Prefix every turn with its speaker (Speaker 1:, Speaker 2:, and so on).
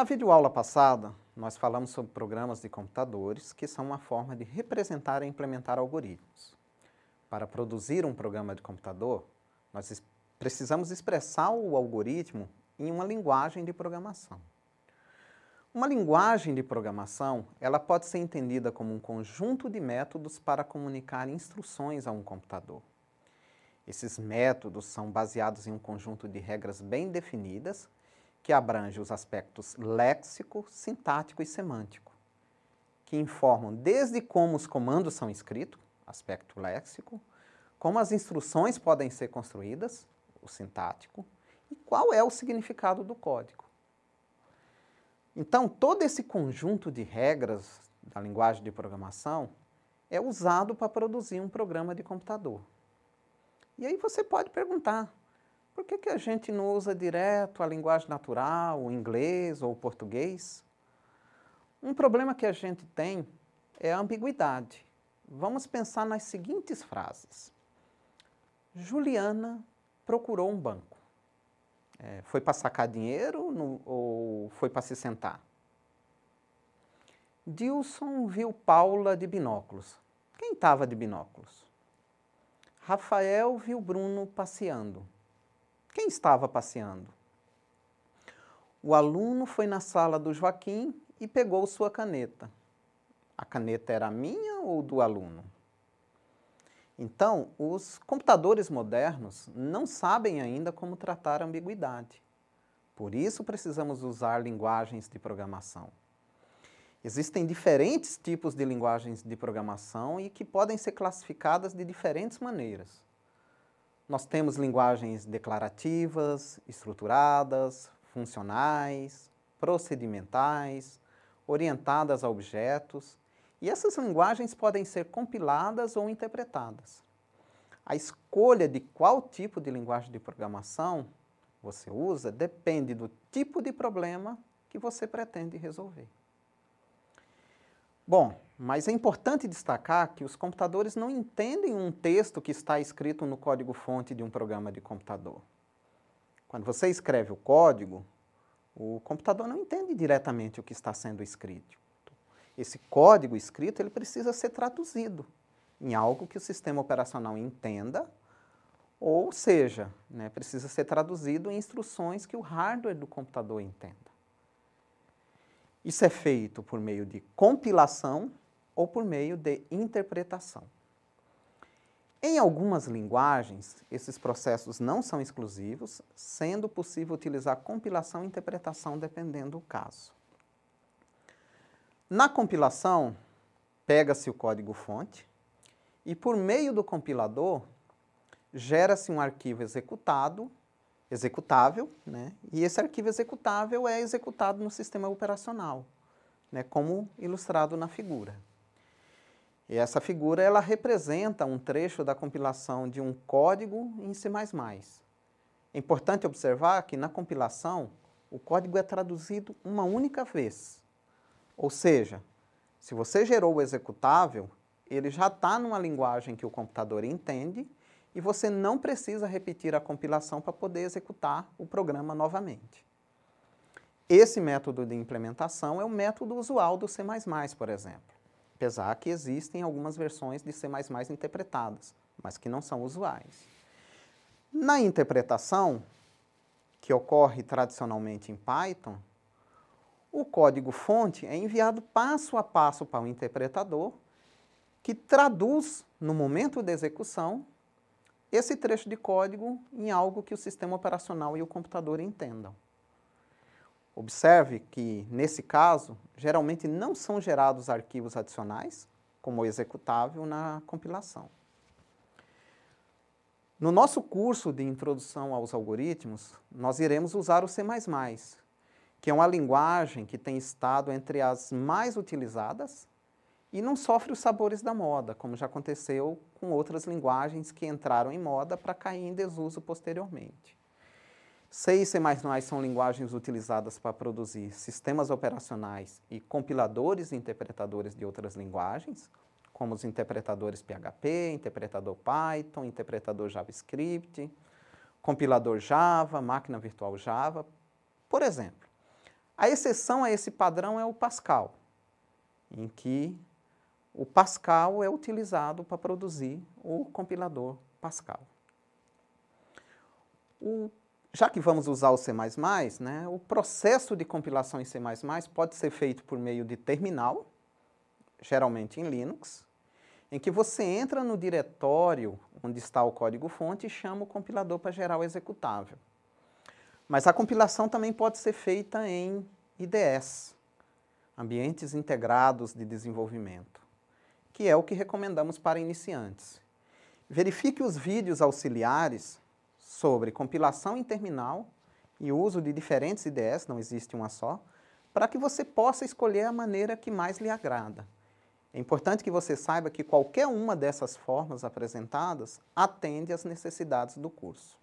Speaker 1: Na videoaula passada, nós falamos sobre programas de computadores, que são uma forma de representar e implementar algoritmos. Para produzir um programa de computador, nós precisamos expressar o algoritmo em uma linguagem de programação. Uma linguagem de programação, ela pode ser entendida como um conjunto de métodos para comunicar instruções a um computador. Esses métodos são baseados em um conjunto de regras bem definidas que abrange os aspectos léxico, sintático e semântico, que informam desde como os comandos são escritos, aspecto léxico, como as instruções podem ser construídas, o sintático, e qual é o significado do código. Então, todo esse conjunto de regras da linguagem de programação é usado para produzir um programa de computador. E aí você pode perguntar, por que, que a gente não usa direto a linguagem natural, o inglês ou o português? Um problema que a gente tem é a ambiguidade. Vamos pensar nas seguintes frases. Juliana procurou um banco. É, foi para sacar dinheiro no, ou foi para se sentar? Dilson viu Paula de binóculos. Quem estava de binóculos? Rafael viu Bruno passeando estava passeando. O aluno foi na sala do Joaquim e pegou sua caneta. A caneta era minha ou do aluno? Então, os computadores modernos não sabem ainda como tratar a ambiguidade. Por isso, precisamos usar linguagens de programação. Existem diferentes tipos de linguagens de programação e que podem ser classificadas de diferentes maneiras. Nós temos linguagens declarativas, estruturadas, funcionais, procedimentais, orientadas a objetos, e essas linguagens podem ser compiladas ou interpretadas. A escolha de qual tipo de linguagem de programação você usa depende do tipo de problema que você pretende resolver. Bom, mas é importante destacar que os computadores não entendem um texto que está escrito no código-fonte de um programa de computador. Quando você escreve o código, o computador não entende diretamente o que está sendo escrito. Esse código escrito ele precisa ser traduzido em algo que o sistema operacional entenda, ou seja, né, precisa ser traduzido em instruções que o hardware do computador entenda. Isso é feito por meio de compilação ou por meio de interpretação. Em algumas linguagens, esses processos não são exclusivos, sendo possível utilizar compilação e interpretação dependendo do caso. Na compilação, pega-se o código-fonte e, por meio do compilador, gera-se um arquivo executado, executável, né? e esse arquivo executável é executado no sistema operacional, né? como ilustrado na figura. E essa figura ela representa um trecho da compilação de um código em C++. É importante observar que na compilação o código é traduzido uma única vez. Ou seja, se você gerou o executável, ele já está numa linguagem que o computador entende e você não precisa repetir a compilação para poder executar o programa novamente. Esse método de implementação é o método usual do C++, por exemplo. Apesar que existem algumas versões de C++ interpretadas, mas que não são usuais. Na interpretação, que ocorre tradicionalmente em Python, o código-fonte é enviado passo a passo para o interpretador, que traduz, no momento da execução, esse trecho de código em algo que o sistema operacional e o computador entendam. Observe que, nesse caso, geralmente não são gerados arquivos adicionais, como o executável, na compilação. No nosso curso de Introdução aos Algoritmos, nós iremos usar o C++, que é uma linguagem que tem estado entre as mais utilizadas e não sofre os sabores da moda, como já aconteceu com outras linguagens que entraram em moda para cair em desuso posteriormente. C e C++ são linguagens utilizadas para produzir sistemas operacionais e compiladores e interpretadores de outras linguagens, como os interpretadores PHP, interpretador Python, interpretador JavaScript, compilador Java, máquina virtual Java, por exemplo. A exceção a esse padrão é o Pascal, em que o Pascal é utilizado para produzir o compilador Pascal. O já que vamos usar o C++, né, o processo de compilação em C++ pode ser feito por meio de terminal, geralmente em Linux, em que você entra no diretório onde está o código-fonte e chama o compilador para gerar o executável. Mas a compilação também pode ser feita em IDS, Ambientes Integrados de Desenvolvimento, que é o que recomendamos para iniciantes. Verifique os vídeos auxiliares sobre compilação em terminal e uso de diferentes IDEs, não existe uma só, para que você possa escolher a maneira que mais lhe agrada. É importante que você saiba que qualquer uma dessas formas apresentadas atende às necessidades do curso.